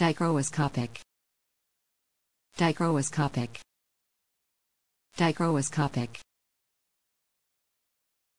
Dichroscopic. Dichroscopic. Dichroscopic.